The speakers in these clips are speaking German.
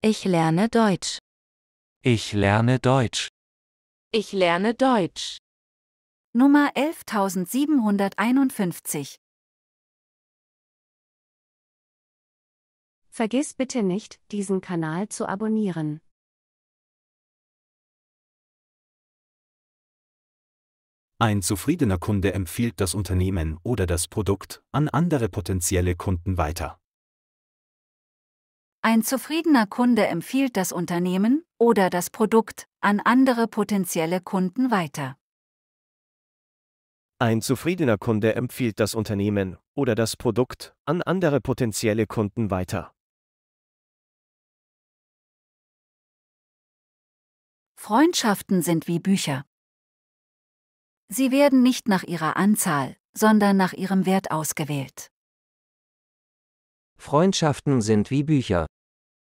Ich lerne Deutsch. Ich lerne Deutsch. Ich lerne Deutsch. Nummer 11751. Vergiss bitte nicht, diesen Kanal zu abonnieren. Ein zufriedener Kunde empfiehlt das Unternehmen oder das Produkt an andere potenzielle Kunden weiter. Ein zufriedener Kunde empfiehlt das Unternehmen oder das Produkt an andere potenzielle Kunden weiter. Ein zufriedener Kunde empfiehlt das Unternehmen oder das Produkt an andere potenzielle Kunden weiter. Freundschaften sind wie Bücher. Sie werden nicht nach ihrer Anzahl, sondern nach ihrem Wert ausgewählt. Freundschaften sind wie Bücher.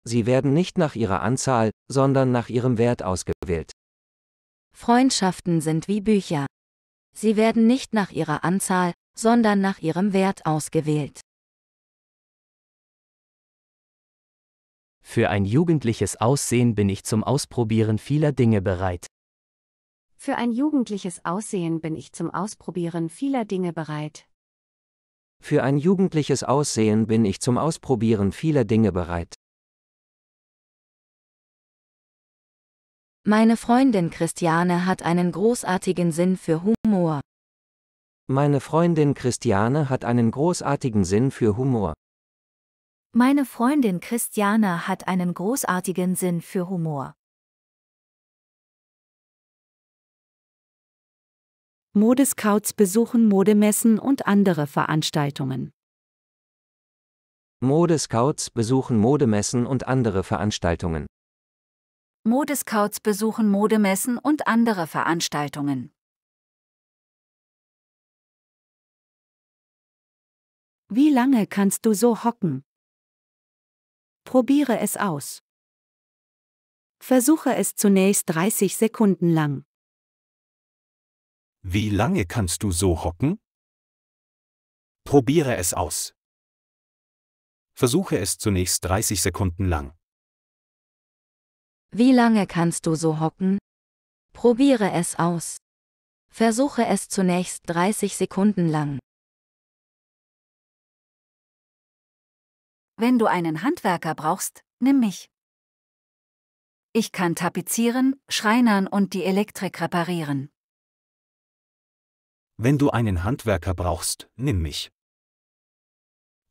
Sie werden nicht nach ihrer Anzahl, sondern nach ihrem Wert ausgewählt. Freundschaften sind wie Bücher. Sie werden nicht nach ihrer Anzahl, sondern nach ihrem Wert ausgewählt. Für ein jugendliches Aussehen bin ich zum Ausprobieren vieler Dinge bereit. Für ein jugendliches Aussehen bin ich zum Ausprobieren vieler Dinge bereit. Für ein jugendliches Aussehen bin ich zum Ausprobieren vieler Dinge bereit. Meine Freundin Christiane hat einen großartigen Sinn für Humor. Meine Freundin Christiane hat einen großartigen Sinn für Humor. Meine Freundin Christiane hat einen großartigen Sinn für Humor. Modescouts besuchen Modemessen und andere Veranstaltungen. Modescouts besuchen Modemessen und andere Veranstaltungen. Modescouts besuchen Modemessen und andere Veranstaltungen. Wie lange kannst du so hocken? Probiere es aus. Versuche es zunächst 30 Sekunden lang. Wie lange kannst du so hocken? Probiere es aus. Versuche es zunächst 30 Sekunden lang. Wie lange kannst du so hocken? Probiere es aus. Versuche es zunächst 30 Sekunden lang. Wenn du einen Handwerker brauchst, nimm mich. Ich kann tapezieren, schreinern und die Elektrik reparieren. Wenn du einen Handwerker brauchst, nimm mich.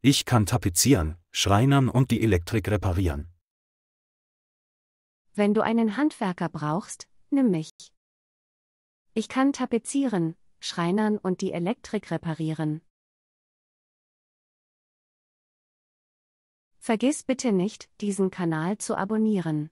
Ich kann tapezieren, schreinern und die Elektrik reparieren. Wenn du einen Handwerker brauchst, nimm mich. Ich kann tapezieren, schreinern und die Elektrik reparieren. Vergiss bitte nicht, diesen Kanal zu abonnieren.